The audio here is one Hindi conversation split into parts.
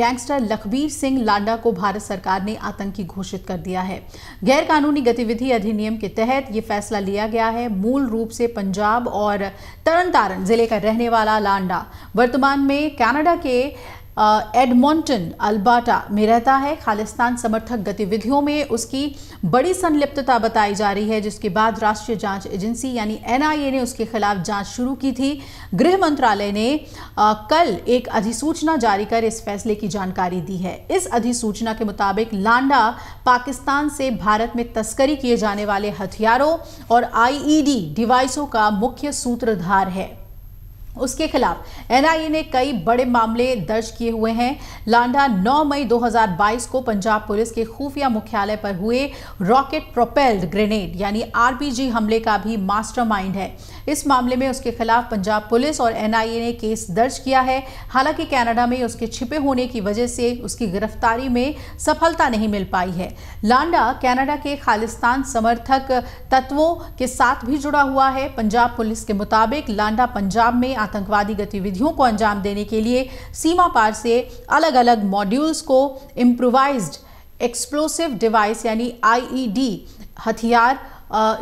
गैंगस्टर लखबीर सिंह लांडा को भारत सरकार ने आतंकी घोषित कर दिया है गैर कानूनी गतिविधि अधिनियम के तहत ये फैसला लिया गया है मूल रूप से पंजाब और तरन तारण जिले का रहने वाला लांडा वर्तमान में कैनेडा के एडमोंटन अल्बाटा में रहता है खालिस्तान समर्थक गतिविधियों में उसकी बड़ी संलिप्तता बताई जा रही है जिसके बाद राष्ट्रीय जांच एजेंसी यानी एनआईए ने उसके खिलाफ जांच शुरू की थी गृह मंत्रालय ने आ, कल एक अधिसूचना जारी कर इस फैसले की जानकारी दी है इस अधिसूचना के मुताबिक लांडा पाकिस्तान से भारत में तस्करी किए जाने वाले हथियारों और आई डिवाइसों का मुख्य सूत्रधार है उसके खिलाफ एनआईए ने कई बड़े मामले दर्ज किए हुए हैं लांडा 9 मई 2022 को पंजाब पुलिस के खुफिया मुख्यालय पर हुए रॉकेट प्रोपेल्ड ग्रेनेड यानी आरपीजी हमले का भी मास्टरमाइंड है इस मामले में उसके खिलाफ पंजाब पुलिस और एनआईए ने केस दर्ज किया है हालांकि कनाडा में उसके छिपे होने की वजह से उसकी गिरफ्तारी में सफलता नहीं मिल पाई है लांडा कैनेडा के खालिस्तान समर्थक तत्वों के साथ भी जुड़ा हुआ है पंजाब पुलिस के मुताबिक लांडा पंजाब में आतंकवादी गतिविधियों को अंजाम देने के लिए सीमा पार से अलग अलग मॉड्यूल्स को इम्प्रोवाइज एक्सप्लोसिव डिवाइस यानी आईईडी e हथियार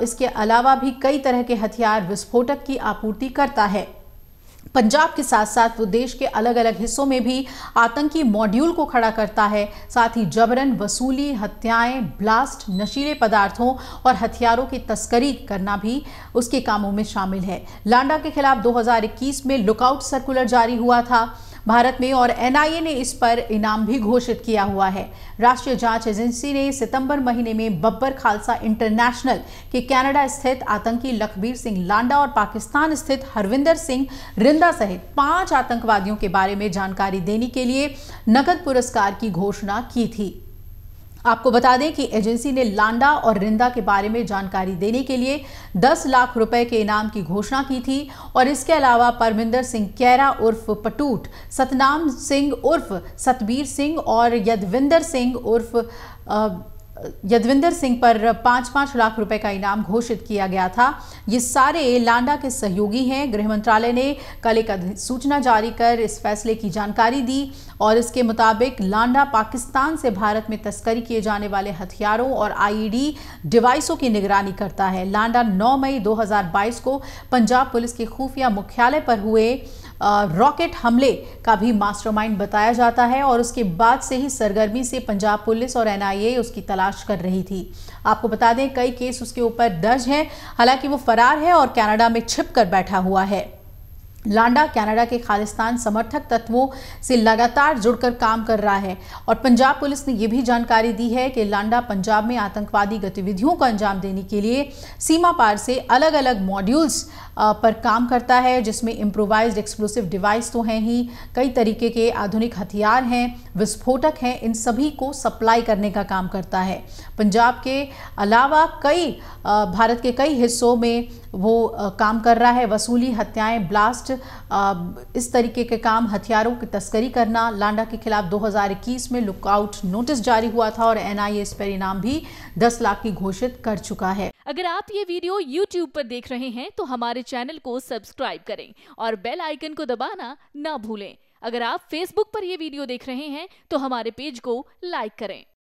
इसके अलावा भी कई तरह के हथियार विस्फोटक की आपूर्ति करता है पंजाब के साथ साथ वो देश के अलग अलग हिस्सों में भी आतंकी मॉड्यूल को खड़ा करता है साथ ही जबरन वसूली हत्याएं ब्लास्ट नशीले पदार्थों और हथियारों की तस्करी करना भी उसके कामों में शामिल है लांडा के खिलाफ 2021 में लुकआउट सर्कुलर जारी हुआ था भारत में और एनआईए ने इस पर इनाम भी घोषित किया हुआ है राष्ट्रीय जांच एजेंसी ने सितंबर महीने में बब्बर खालसा इंटरनेशनल के कनाडा स्थित आतंकी लखबीर सिंह लांडा और पाकिस्तान स्थित हरविंदर सिंह रिंदा सहित पांच आतंकवादियों के बारे में जानकारी देने के लिए नकद पुरस्कार की घोषणा की थी आपको बता दें कि एजेंसी ने लांडा और रिंदा के बारे में जानकारी देने के लिए 10 लाख रुपए के इनाम की घोषणा की थी और इसके अलावा परमिंदर सिंह कैरा उर्फ पटूट सतनाम सिंह उर्फ सतबीर सिंह और यदविंदर सिंह उर्फ यदविंदर सिंह पर पाँच पाँच लाख रुपए का इनाम घोषित किया गया था ये सारे लांडा के सहयोगी हैं गृह मंत्रालय ने कल एक अधिसूचना जारी कर इस फैसले की जानकारी दी और इसके मुताबिक लांडा पाकिस्तान से भारत में तस्करी किए जाने वाले हथियारों और आईईडी e डिवाइसों की निगरानी करता है लांडा 9 मई 2022 को पंजाब पुलिस के खुफिया मुख्यालय पर हुए रॉकेट हमले का भी मास्टरमाइंड बताया जाता है और उसके बाद से ही सरगर्मी से पंजाब पुलिस और एनआईए उसकी तलाश कर रही थी आपको बता दें कई केस उसके ऊपर दर्ज हैं हालांकि वो फरार है और कनाडा में छिप कर बैठा हुआ है लांडा कनाडा के खालिस्तान समर्थक तत्वों से लगातार जुड़कर काम कर रहा है और पंजाब पुलिस ने यह भी जानकारी दी है कि लांडा पंजाब में आतंकवादी गतिविधियों को अंजाम देने के लिए सीमा पार से अलग अलग मॉड्यूल्स पर काम करता है जिसमें इम्प्रोवाइज एक्सप्लोसिव डिवाइस तो हैं ही कई तरीके के आधुनिक हथियार हैं विस्फोटक हैं इन सभी को सप्लाई करने का काम करता है पंजाब के अलावा कई भारत के कई हिस्सों में वो काम कर रहा है वसूली हत्याएं ब्लास्ट ब्लास्ट uh, इस तरीके के काम हथियारों की तस्करी करना लांडा के खिलाफ 2021 में लुकआउट नोटिस जारी हुआ था और एनआईए इस पर इनाम भी 10 लाख की घोषित कर चुका है अगर आप ये वीडियो YouTube पर देख रहे हैं तो हमारे चैनल को सब्सक्राइब करें और बेल आइकन को दबाना ना भूलें अगर आप Facebook पर यह वीडियो देख रहे हैं तो हमारे पेज को लाइक करें